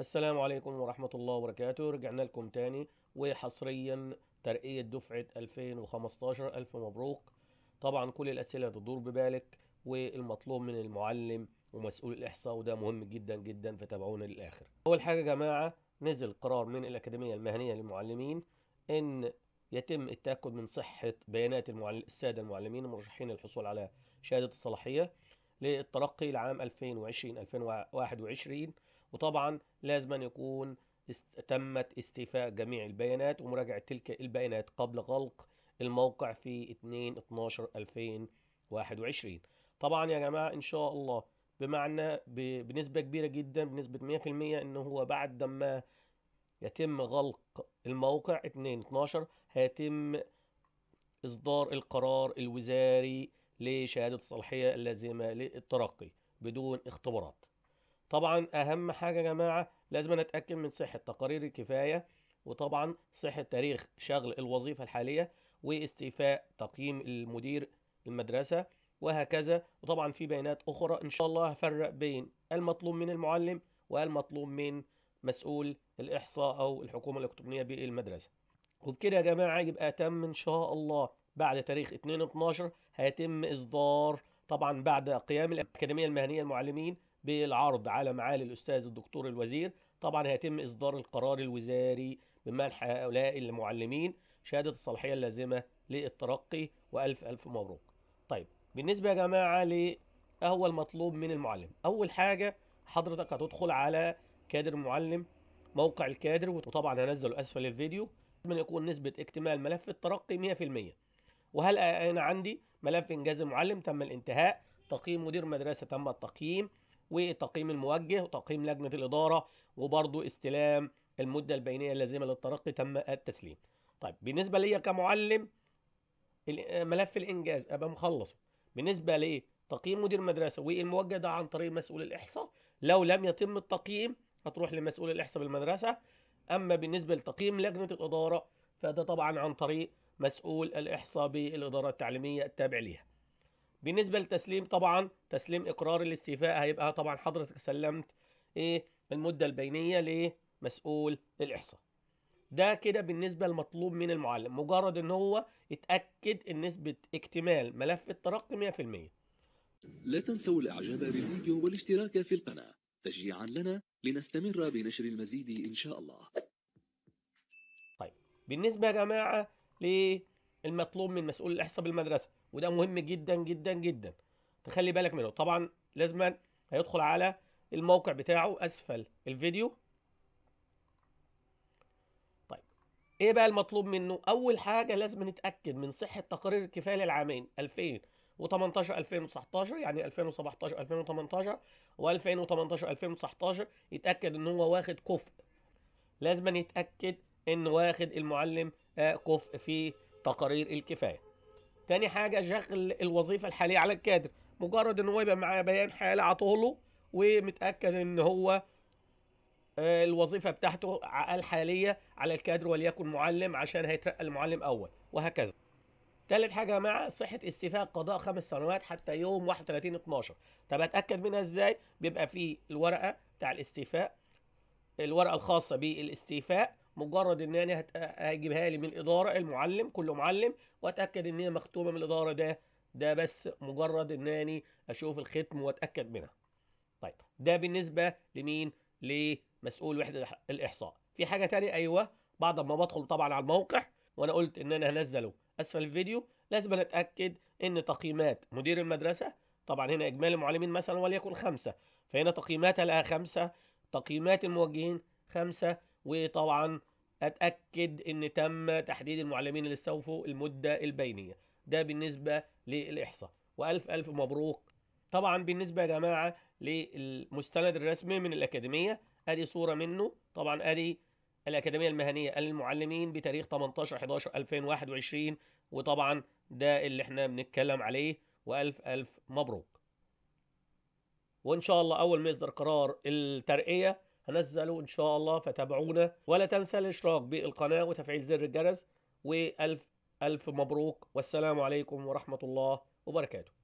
السلام عليكم ورحمة الله وبركاته رجعنا لكم تاني وحصريا ترقية دفعة 2015 ألف مبروك طبعا كل الأسئلة تدور ببالك والمطلوب من المعلم ومسؤول الإحصاء وده مهم جدا جدا فتابعونا للآخر أول حاجة يا جماعة نزل قرار من الأكاديمية المهنية للمعلمين إن يتم التأكد من صحة بيانات المعلم السادة المعلمين المرشحين للحصول على شهادة الصلاحية للترقي لعام 2020 2021 وطبعا لازم أن يكون تمت استيفاء جميع البيانات ومراجعة تلك البيانات قبل غلق الموقع في 2/12/2021 طبعا يا جماعة إن شاء الله بمعنى بنسبة كبيرة جدا بنسبة 100% إن هو بعد ما يتم غلق الموقع 2/12 هيتم إصدار القرار الوزاري لشهادة الصلاحية اللازمة للترقي بدون اختبارات طبعا اهم حاجه يا جماعه لازم اتاكد من صحه تقارير الكفايه وطبعا صحه تاريخ شغل الوظيفه الحاليه واستيفاء تقييم المدير المدرسه وهكذا وطبعا في بيانات اخرى ان شاء الله هفرق بين المطلوب من المعلم والمطلوب من مسؤول الاحصاء او الحكومه الالكترونيه بالمدرسه وبكده يا جماعه يبقى تم ان شاء الله بعد تاريخ 2/12 هيتم اصدار طبعا بعد قيام الأكاديمية المهنية المعلمين بالعرض على معالي الأستاذ الدكتور الوزير طبعا هيتم إصدار القرار الوزاري بمنح هؤلاء المعلمين شهادة الصلاحية اللازمة للترقي وألف ألف مبروك طيب بالنسبة يا جماعة لأول إيه المطلوب من المعلم أول حاجة حضرتك هتدخل على كادر المعلم موقع الكادر وطبعا هنزله أسفل الفيديو من يكون نسبة اكتمال ملف الترقي 100% وهل أنا عندي ملف إنجاز المعلم تم الانتهاء تقييم مدير مدرسة تم التقييم وتقييم الموجه وتقييم لجنة الإدارة وبرضه استلام المدة البينية اللازمة للترقي تم التسليم طيب بالنسبة ليا كمعلم ملف الإنجاز أبقى مخلصه بالنسبة لي تقييم مدير مدرسه والموجه ده عن طريق مسؤول الاحصاء لو لم يتم التقييم هتروح لمسؤول الاحصاء بالمدرسه اما بالنسبه لتقييم لجنه الاداره فده طبعا عن طريق مسؤول الإحصاء بالإدارة التعليمية التابع ليها بالنسبة للتسليم طبعا تسليم إقرار الاستيفاء هيبقى طبعا حضرتك سلمت إيه المدة البينية لمسؤول الإحصاء ده كده بالنسبة للمطلوب من المعلم مجرد ان هو اتأكد ان نسبة اكتمال ملف الترقي 100% لا تنسوا الاعجاب بالفيديو والاشتراك في القناة تشجيعا لنا لنستمر بنشر المزيد ان شاء الله طيب بالنسبة يا جماعة للمطلوب من مسؤول الاحصاء بالمدرسه وده مهم جدا جدا جدا تخلي بالك منه طبعا لازما هيدخل على الموقع بتاعه اسفل الفيديو طيب ايه بقى المطلوب منه اول حاجه لازم نتاكد من صحه تقارير الكفايه للعامين 2018 2019 يعني 2017 2018 و2018 2019 يتاكد ان هو واخد كفء لازم يتاكد ان واخد المعلم آه، كفء في تقارير الكفايه تاني حاجه شغل الوظيفه الحاليه على الكادر مجرد ان هو يبقى معاه بيان حاله عطوه له ومتاكد ان هو آه، الوظيفه بتاعته الحاليه على الكادر وليكن معلم عشان هيترقى المعلم اول وهكذا تالت حاجة يا جماعة صحة استيفاء قضاء خمس سنوات حتى يوم 31 12 طب أتأكد منها إزاي؟ بيبقى في الورقة بتاع الاستيفاء الورقة الخاصة بالاستيفاء مجرد ان انا هجيبها لي من الاداره المعلم كل معلم واتاكد ان هي مختومه من الاداره ده ده بس مجرد انا اشوف الختم واتاكد منها طيب ده بالنسبه لمين لمسؤول وحده الاحصاء في حاجه ثانيه ايوه بعد ما بدخل طبعا على الموقع وانا قلت ان انا هنزله اسفل الفيديو لازم اتاكد ان تقييمات مدير المدرسه طبعا هنا اجمالي المعلمين مثلا وليكن خمسه فهنا تقييماتها لها خمسه تقييمات الموجهين خمسه وطبعا اتاكد ان تم تحديد المعلمين اللي استوفوا المده البينيه ده بالنسبه للاحصاء والف الف مبروك طبعا بالنسبه يا جماعه للمستند الرسمي من الاكاديميه ادي صوره منه طبعا ادي الاكاديميه المهنيه للمعلمين بتاريخ 18 11 2021 وطبعا ده اللي احنا بنتكلم عليه والف الف مبروك وان شاء الله اول ما يصدر قرار الترقيه هنزله ان شاء الله فتابعونا ولا تنسى الاشتراك بالقناه وتفعيل زر الجرس والف الف مبروك والسلام عليكم ورحمه الله وبركاته